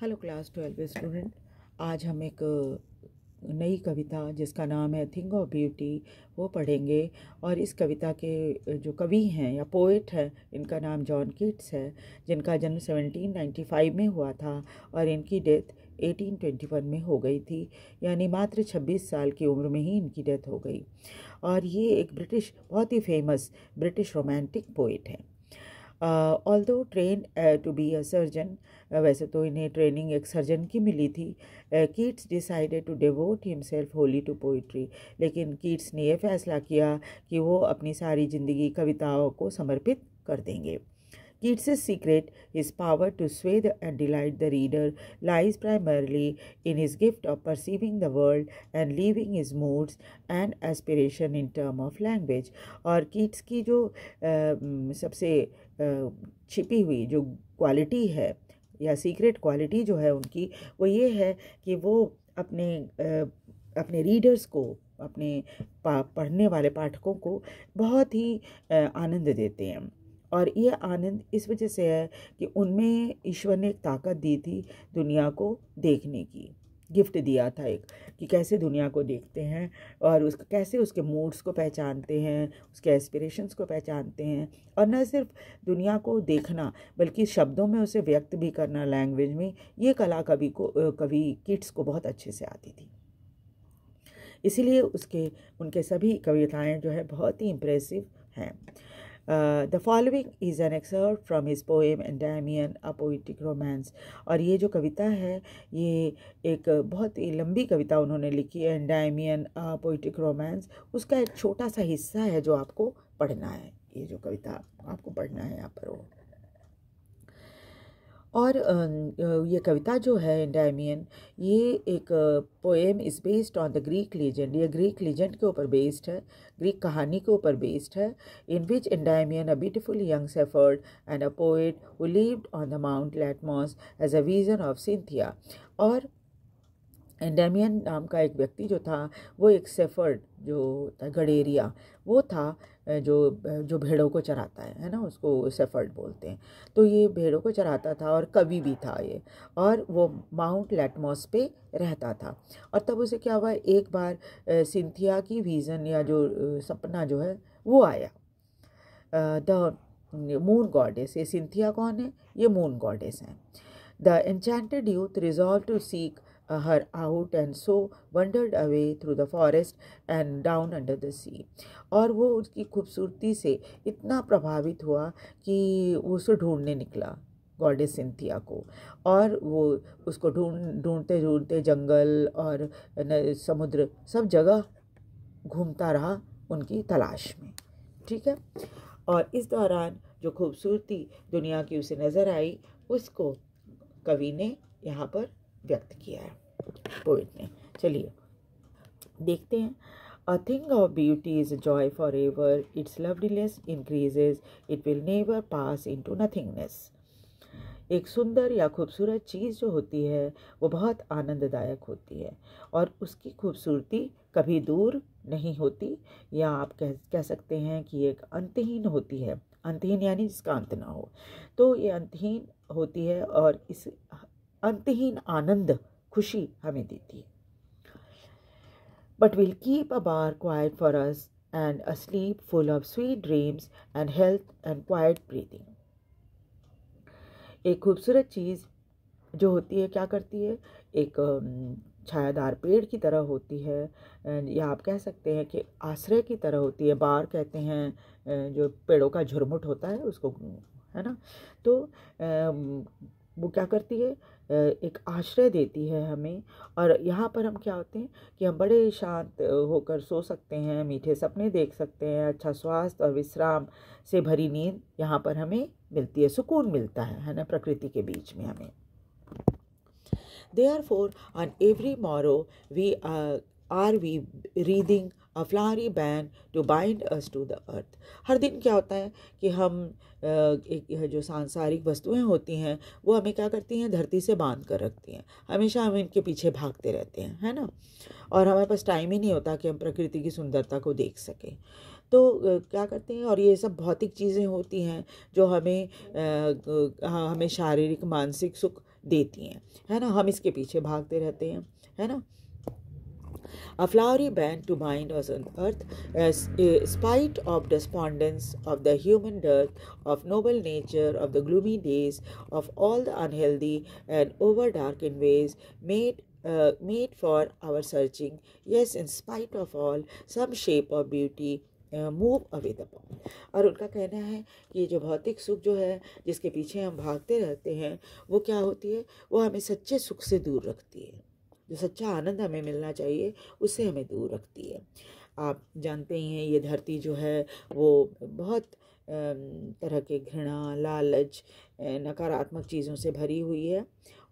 Hello class twelve student आज हम एक नई कविता जिसका नाम है थिंग ऑफ ब्यूटी वो पढ़ेंगे और इस कविता के जो कवि हैं या पोइट हैं इनका नाम जॉन किट्स है जिनका जन्म 1795 में हुआ था और इनकी डेथ 1821 में हो गई थी यानी मात्र 26 साल की उम्र में ही इनकी डेथ हो गई और ये एक ब्रिटिश बहुत ही फेमस ब्रिटिश रोमांटिक पोइट हैं although train to be a surgeon वैसे तो इन्हें ट्रेनिंग एक सर्जन की मिली थी Keats decided to devote himself wholly to poetry लेकिन कीट्स ने यह फैसला किया कि वो अपनी सारी ज़िंदगी कविताओं को समर्पित कर देंगे Keats's secret, his power to sway the and delight the reader, lies primarily in his gift of perceiving the world and leaving his moods and aspiration in term of language. और Keats की जो सबसे छिपी हुई जो quality है या secret quality जो है उनकी वो ये है कि वो अपने अपने readers को अपने पढ़ने वाले पाठकों को बहुत ही आनंद देते हैं और ये आनंद इस वजह से है कि उनमें ईश्वर ने एक ताकत दी थी दुनिया को देखने की गिफ्ट दिया था एक कि कैसे दुनिया को देखते हैं और उस कैसे उसके मूड्स को पहचानते हैं उसके एस्पिरेशंस को पहचानते हैं और न सिर्फ दुनिया को देखना बल्कि शब्दों में उसे व्यक्त भी करना लैंग्वेज में ये कला कवि को कवि किड्स को बहुत अच्छे से आती थी इसीलिए उसके उनके सभी कविताएं जो है बहुत ही इम्प्रेसिव हैं the uh, the is an excerpt excerpt his poem poem a poetic romance और ये जो कविता है ये एक बहुत ही लंबी कविता उन्होंने लिखी है एंडामियन अ पोइटिक रोमांस उसका एक छोटा सा हिस्सा है जो आपको पढ़ना है ये जो कविता आपको पढ़ना है यहाँ पर वो और ये कविता जो है इंडामियन ये एक poem is based on the Greek legend ये ग्रीक लीजेंड के ऊपर बेस्ड है ग्रीक कहानी के ऊपर बेस्ड है in which Endymion a beautiful young shepherd and a poet who lived on the mount Latmos as a vision of Cynthia और Endymion नाम का एक व्यक्ति जो था वो एक सेफर्ड जो था गडेरिया वो था जो जो भेड़ों को चराता है है ना उसको सेफर्ड बोलते हैं तो ये भेड़ों को चराता था और कवि भी था ये और वो माउंट लेटमोस पे रहता था और तब उसे क्या हुआ एक बार सिंथिया की विज़न या जो सपना जो है वो आया द मून गॉडेस ये सिंथिया कौन है ये मून गॉडेस हैं the enchanted youth resolve to seek her out and so wandered away through the forest and down under the sea और वो उसकी खूबसूरती से इतना प्रभावित हुआ कि वो उसे ढूंढने निकला गॉडेस सिंथिया को और वो उसको ढूंढ ढूंढते ढूंढते जंगल और समुद्र सब जगह घूमता रहा उनकी तलाश में ठीक है और इस दौरान जो खूबसूरती दुनिया की उसे नज़र आई उसको कवि ने यहाँ पर व्यक्त किया है पोइट ने चलिए देखते हैं a of beauty is joy forever its loveliness increases it will never pass into nothingness एक सुंदर या खूबसूरत चीज़ जो होती है वो बहुत आनंददायक होती है और उसकी खूबसूरती कभी दूर नहीं होती या आप कह कह सकते हैं कि एक अंतहीन होती है अंतहीन यानी जिसका अंत ना हो तो ये अंतहीन होती है और इस अंतहीन आनंद खुशी हमें देती है but will keep a bower quiet for us and a sleep full of sweet dreams and health and quiet breathing एक खूबसूरत चीज़ जो होती है क्या करती है एक छायादार पेड़ की तरह होती है या आप कह सकते हैं कि आश्रय की तरह होती है बार कहते हैं जो पेड़ों का झुरमुट होता है उसको है ना तो वो क्या करती है एक आश्रय देती है हमें और यहाँ पर हम क्या होते हैं कि हम बड़े शांत होकर सो सकते हैं मीठे सपने देख सकते हैं अच्छा स्वास्थ्य और विश्राम से भरी नींद यहाँ पर हमें मिलती है सुकून मिलता है है ना प्रकृति के बीच में हमें therefore on every morrow we are we wreathing a flowery band to bind us to the earth हर दिन क्या होता है कि हम एक जो सांसारिक वस्तुएं होती हैं वो हमें क्या करती हैं धरती से बांध कर रखती हैं हमेशा हम इनके पीछे भागते रहते हैं है ना और हमारे पास टाइम ही नहीं होता कि हम प्रकृति की सुंदरता को देख सकें तो क्या करते हैं और ये सब भौतिक चीज़ें होती हैं जो हमें हाँ, हमें शारीरिक मानसिक सुख देती हैं है ना हम इसके पीछे भागते रहते हैं है ना A flowery band to mind us on earth, as in spite of despondence of the human dearth, of noble nature, of the gloomy days, of all the unhealthy and over darkened ways made uh, made for our searching. Yes, in spite of all, some shape of beauty uh, move away the the और उनका कहना है कि जो भौतिक सुख जो है जिसके पीछे हम भागते रहते हैं वो क्या होती है वो हमें सच्चे सुख से दूर रखती है जो सच्चा आनंद हमें मिलना चाहिए उससे हमें दूर रखती है आप जानते ही हैं ये धरती जो है वो बहुत तरह के घृणा लालच नकारात्मक चीज़ों से भरी हुई है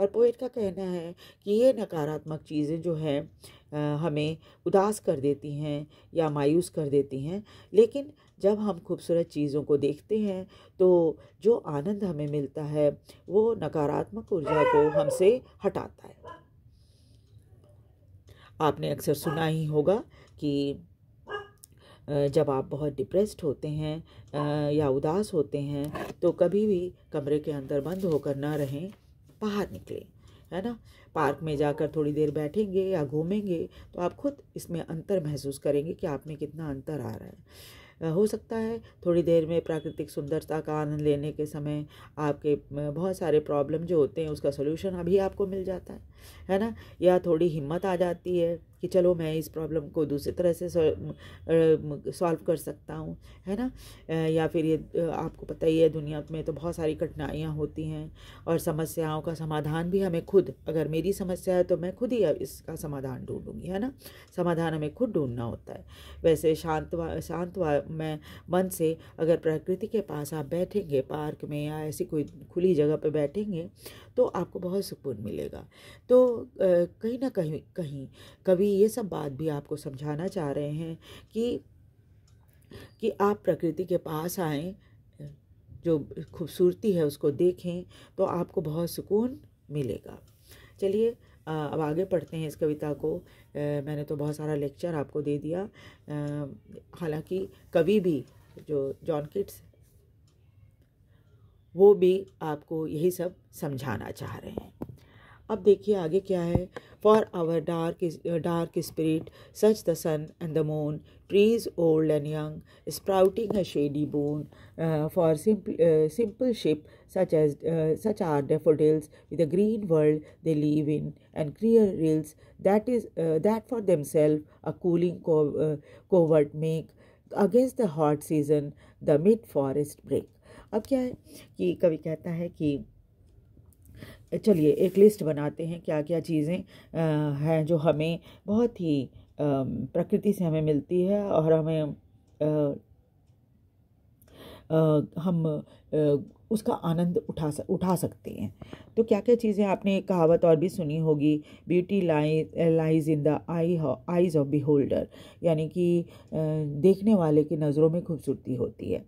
और पोइट का कहना है कि ये नकारात्मक चीज़ें जो हैं हमें उदास कर देती हैं या मायूस कर देती हैं लेकिन जब हम खूबसूरत चीज़ों को देखते हैं तो जो आनंद हमें मिलता है वो नकारात्मक ऊर्जा को हमसे हटाता है आपने अक्सर सुना ही होगा कि जब आप बहुत डिप्रेस्ड होते हैं या उदास होते हैं तो कभी भी कमरे के अंदर बंद होकर ना रहें बाहर निकलें है ना पार्क में जाकर थोड़ी देर बैठेंगे या घूमेंगे तो आप खुद इसमें अंतर महसूस करेंगे कि आप में कितना अंतर आ रहा है हो सकता है थोड़ी देर में प्राकृतिक सुंदरता का आनंद लेने के समय आपके बहुत सारे प्रॉब्लम जो होते हैं उसका सोल्यूशन अभी आपको मिल जाता है है ना या थोड़ी हिम्मत आ जाती है कि चलो मैं इस प्रॉब्लम को दूसरी तरह से सॉल्व कर सकता हूँ है ना या फिर ये आपको पता ही है दुनिया में तो बहुत सारी कठिनाइयाँ होती हैं और समस्याओं का समाधान भी हमें खुद अगर मेरी समस्या है तो मैं खुद ही इसका समाधान ढूंढूंगी है ना समाधान हमें खुद ढूंढना होता है वैसे शांत शांत में मन से अगर प्रकृति के पास आप बैठेंगे पार्क में या ऐसी कोई खुली जगह पर बैठेंगे तो आपको बहुत सुकून मिलेगा तो कहीं ना कहीं कहीं कभी ये सब बात भी आपको समझाना चाह रहे हैं कि कि आप प्रकृति के पास आएं जो खूबसूरती है उसको देखें तो आपको बहुत सुकून मिलेगा चलिए अब आगे पढ़ते हैं इस कविता को मैंने तो बहुत सारा लेक्चर आपको दे दिया हालांकि कवि भी जो जॉन किट्स वो भी आपको यही सब समझाना चाह रहे हैं अब देखिए आगे क्या है for our dark dark spirit such the sun and the moon trees old and young sprouting a shady boon for simple sheep such as such are daffodils with a green world they live in and clear rills that is that for them self a cooling covert make against the hot season the mid forest brake अब क्या है कि कवि कहता है कि चलिए एक लिस्ट बनाते हैं क्या क्या चीज़ें हैं जो हमें बहुत ही प्रकृति से हमें मिलती है और हमें आ, हम आ, उसका आनंद उठा उठा सकते हैं तो क्या क्या चीज़ें आपने एक कहावत और भी सुनी होगी beauty lie lies in the eye eyes of beholder यानी कि देखने वाले की नज़रों में खूबसूरती होती है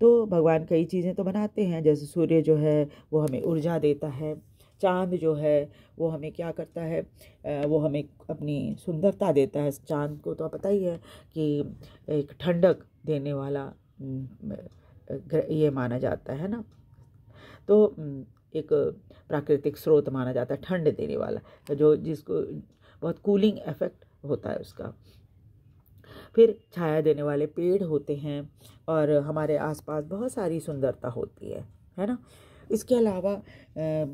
तो भगवान कई चीज़ें तो बनाते हैं जैसे सूर्य जो है वो हमें ऊर्जा देता है चांद जो है वो हमें क्या करता है वो हमें अपनी सुंदरता देता है चांद को तो पता ही है कि एक ठंडक देने वाला ये माना जाता है ना तो एक प्राकृतिक स्रोत माना जाता है ठंड देने वाला जो जिसको बहुत कूलिंग इफेक्ट होता है उसका फिर छाया देने वाले पेड़ होते हैं और हमारे आसपास बहुत सारी सुंदरता होती है है ना इसके अलावा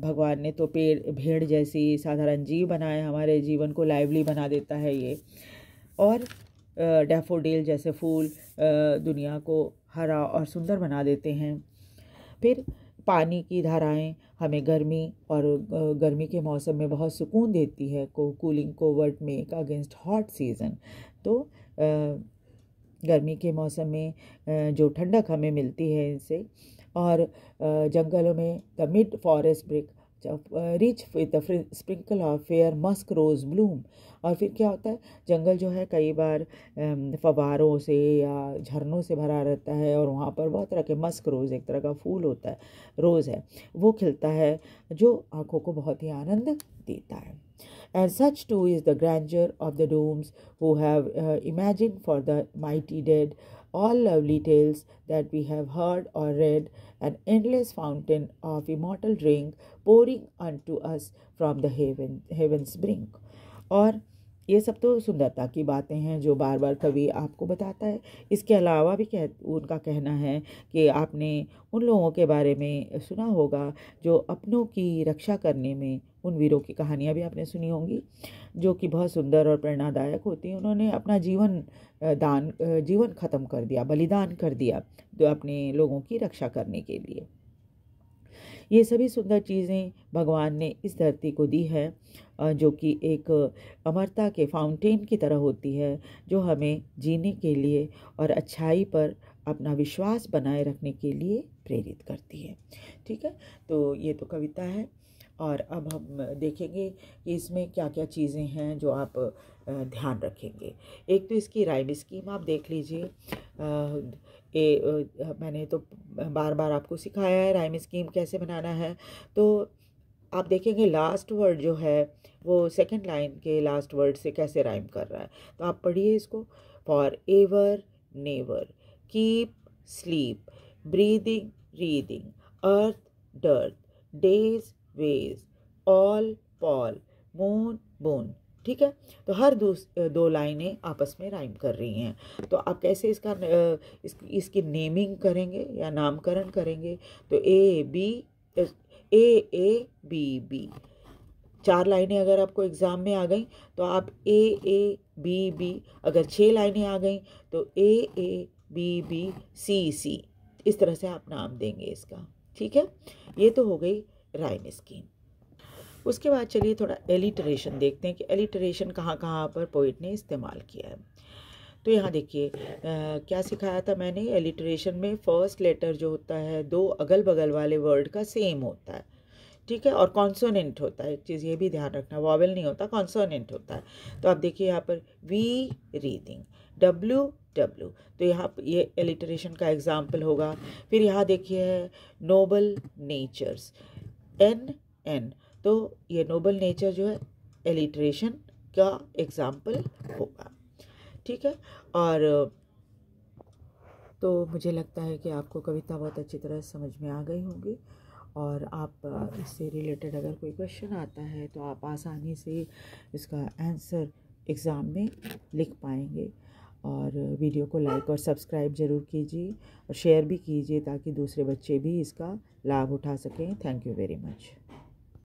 भगवान ने तो पेड़ भेड़ जैसी साधारण जीव बनाए हमारे जीवन को लाइवली बना देता है ये और डैफोडील जैसे फूल दुनिया को हरा और सुंदर बना देते हैं फिर पानी की धाराएं हमें गर्मी और गर्मी के मौसम में बहुत सुकून देती है को cooling covert make against hot season तो गर्मी के मौसम में जो ठंडक हमें मिलती है इनसे और जंगलों में the mid forest brick rich with sprinkle of fair musk rose bloom और फिर क्या होता है जंगल जो है कई बार फवारों से या झरनों से भरा रहता है और वहाँ पर बहुत तरह के मस्क रोज़ एक तरह का फूल होता है रोज़ है वो खिलता है जो आँखों को बहुत ही आनंद देता है and such too is the grandeur of the dooms who have imagine for the mighty dead all lovely tales that we have heard or read, an endless fountain of immortal drink pouring unto us from the heaven heaven's brink. Or ये सब तो सुंदरता की बातें हैं जो बार बार कवि आपको बताता है इसके अलावा भी कह उनका कहना है कि आपने उन लोगों के बारे में सुना होगा जो अपनों की रक्षा करने में उन वीरों की कहानियाँ भी आपने सुनी होंगी जो कि बहुत सुंदर और प्रेरणादायक होती हैं उन्होंने अपना जीवन दान जीवन ख़त्म कर दिया बलिदान कर दिया तो अपने लोगों की रक्षा करने के लिए ये सभी सुंदर चीज़ें भगवान ने इस धरती को दी है जो कि एक अमरता के फाउंटेन की तरह होती है जो हमें जीने के लिए और अच्छाई पर अपना विश्वास बनाए रखने के लिए प्रेरित करती है ठीक है तो ये तो कविता है और अब हम देखेंगे कि इसमें क्या क्या चीज़ें हैं जो आप ध्यान रखेंगे एक तो इसकी राइम स्कीम आप देख लीजिए ए, मैंने तो बार बार आपको सिखाया है राइम स्कीम कैसे बनाना है तो आप देखेंगे लास्ट वर्ड जो है वो सेकंड लाइन के लास्ट वर्ड से कैसे राइम कर रहा है तो आप पढ़िए इसको forever never keep sleep breathing wreathing earth dearth days ways all pall moon boon ठीक है तो हर दो दो लाइनें आपस में राइम कर रही हैं तो आप कैसे इसका इस, इसकी नेमिंग करेंगे या नामकरण करेंगे तो A B A A B B चार लाइनें अगर आपको एग्ज़ाम में आ गई तो आप ए ए बी बी अगर छः लाइनें आ गई तो ए ए बी बी सी सी इस तरह से आप नाम देंगे इसका ठीक है ये तो हो गई राइन स्कीम उसके बाद चलिए थोड़ा एलिटरेशन देखते हैं कि एलिटरेशन कहाँ कहाँ पर पोइट ने इस्तेमाल किया है तो यहाँ देखिए क्या सिखाया था मैंने एलिटरेशन में फर्स्ट लेटर जो होता है दो अगल बगल वाले वर्ड का सेम होता है ठीक है और कॉन्सोनेंट होता है एक चीज़ ये भी ध्यान रखना वॉवल नहीं होता कॉन्सोनेंट होता है तो आप देखिए यहाँ पर वी रीडिंग डब्ल्यू डब्ल्यू तो यहाँ ये एलिटरेशन का एग्जाम्पल होगा फिर यहाँ देखिए है नोबल नेचर्स एन एन तो ये नोबल नेचर जो है एलिट्रेशन का एग्ज़ाम्पल होगा ठीक है और तो मुझे लगता है कि आपको कविता बहुत अच्छी तरह समझ में आ गई होगी और आप इससे रिलेटेड अगर कोई क्वेश्चन आता है तो आप आसानी से इसका आंसर एग्ज़ाम में लिख पाएंगे और वीडियो को लाइक और सब्सक्राइब ज़रूर कीजिए और शेयर भी कीजिए ताकि दूसरे बच्चे भी इसका लाभ उठा सकें थैंक यू वेरी मच